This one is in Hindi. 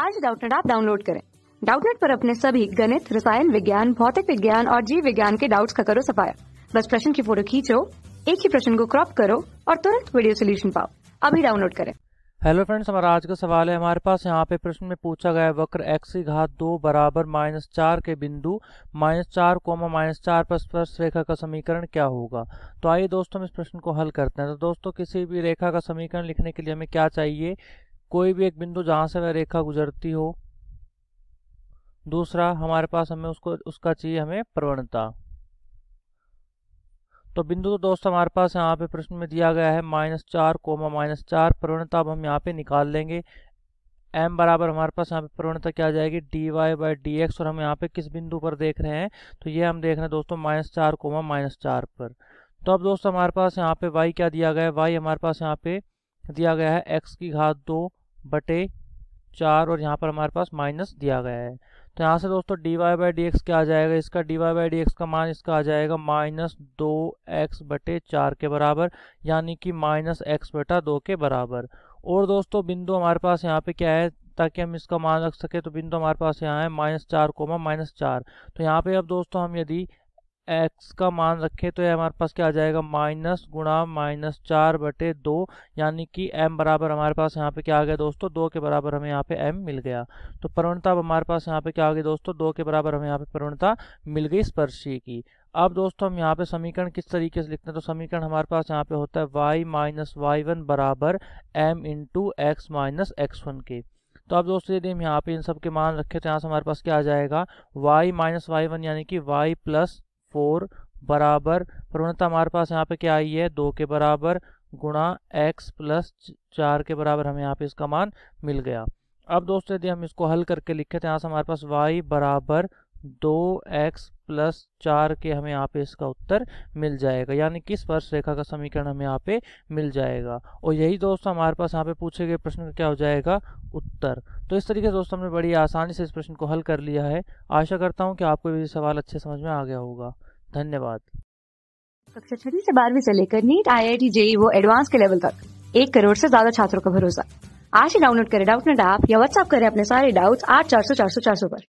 आज डाउटनेट आप डाउनलोड करें डाउटनेट पर अपने सभी गणित रसायन विज्ञान भौतिक विज्ञान और जीव विज्ञान के डाउट्स का करो सफाया बस प्रश्न की फोटो खींचो एक ही प्रश्न को क्रॉप करो और तुरंत वीडियो सोल्यूशन पाओ अभी डाउनलोड करें हेलो फ्रेंड्स हमारा आज का सवाल है हमारे पास यहाँ पे प्रश्न में पूछा गया वक्र एक्स की घात दो बराबर माइनस चार के बिंदु माइनस चार कोमा माइनस चार पर स्पर्श रेखा का समीकरण क्या होगा तो आइए दोस्तों हम इस प्रश्न को हल करते हैं तो दोस्तों किसी भी रेखा का समीकरण लिखने के लिए हमें क्या चाहिए कोई भी एक बिंदु जहाँ से वह रेखा गुजरती हो दूसरा हमारे पास हमें उसको उसका चाहिए हमें प्रवणता तो बिंदु तो दोस्त हमारे पास यहाँ पे प्रश्न में दिया गया है माइनस चार कोमा माइनस चार प्रवणता अब हम यहाँ पे निकाल लेंगे एम बराबर हमारे पास यहाँ पे प्रवणता क्या आ जाएगी D Y by D X और हम यहाँ पे किस बिंदु पर देख रहे हैं तो ये हम देख रहे हैं दोस्तों माइनस चार कोमा माइनस चार पर तो अब दोस्तों हमारे पास यहाँ पे वाई क्या दिया गया है वाई हमारे पास यहाँ पे दिया गया है एक्स की घात दो बटे चार और यहाँ पर हमारे पास माइनस दिया गया है तो यहाँ से दोस्तों D Y by D X क्या आ जाएगा इसका D Y by D X का मान इसका आ जाएगा माइनस दो एक्स बटे चार के बराबर यानी कि माइनस एक्स बटा दो के बराबर और दोस्तों बिंदु हमारे पास यहाँ पे क्या है ताकि हम इसका मान रख सके तो बिंदु हमारे पास यहाँ है माइनस चार कोमा माइनस चार तो यहाँ पे अब दोस्तों हम यदि एक्स का मान रखें तो ये हमारे पास क्या आ जाएगा माइनस गुणा माइनस चार बटे दो यानी कि एम बराबर हमारे पास यहाँ पे क्या आ गया दोस्तों दो के बराबर हमें यहाँ पे एम मिल गया तो प्रवणता अब हमारे पास यहाँ पे क्या आ गई दोस्तों दो के बराबर हमें यहाँ पे प्रवणता मिल गई स्पर्शी की अब दोस्तों हम यहाँ पे समीकरण किस तरीके से लिखते हैं तो समीकरण हमारे पास यहाँ पे होता है वाई माइनस वाई वन बराबर M into X minus X one के तो अब दोस्तों यदि हम यहाँ पे इन सब के मान रखें तो यहाँ से हमारे पास क्या आ जाएगा y माइनस वाई वन यानी कि y प्लस फोर बराबर प्रवणता हमारे पास यहाँ पे क्या आई है दो के बराबर गुणा एक्स प्लस चार के बराबर हमें यहाँ पे इसका मान मिल गया अब दोस्तों यदि हम इसको हल करके लिखे तो यहाँ से हमारे पास वाई बराबर दो एक्स प्लस चार के हमें यहाँ पे इसका उत्तर मिल जाएगा यानी किस स्पर्श रेखा का समीकरण हमें यहाँ पे मिल जाएगा और यही दोस्तों हमारे पास यहाँ पे पूछे गए प्रश्न का क्या हो जाएगा उत्तर तो इस तरीके से दोस्तों हमने बड़ी आसानी से इस प्रश्न को हल कर लिया है आशा करता हूँ कि आपको भी सवाल अच्छे समझ में आ गया होगा धन्यवाद कक्षा छठी से बारहवीं से लेकर NEET I I T JEE वो एडवांस के लेवल तक एक करोड़ से ज्यादा छात्रों का भरोसा आज ही डाउनलोड करें डाउट नेट ऐप या व्हाट्सअप करें अपने सारे डाउट्स आठ चार सौ चार सौ चार सौ पर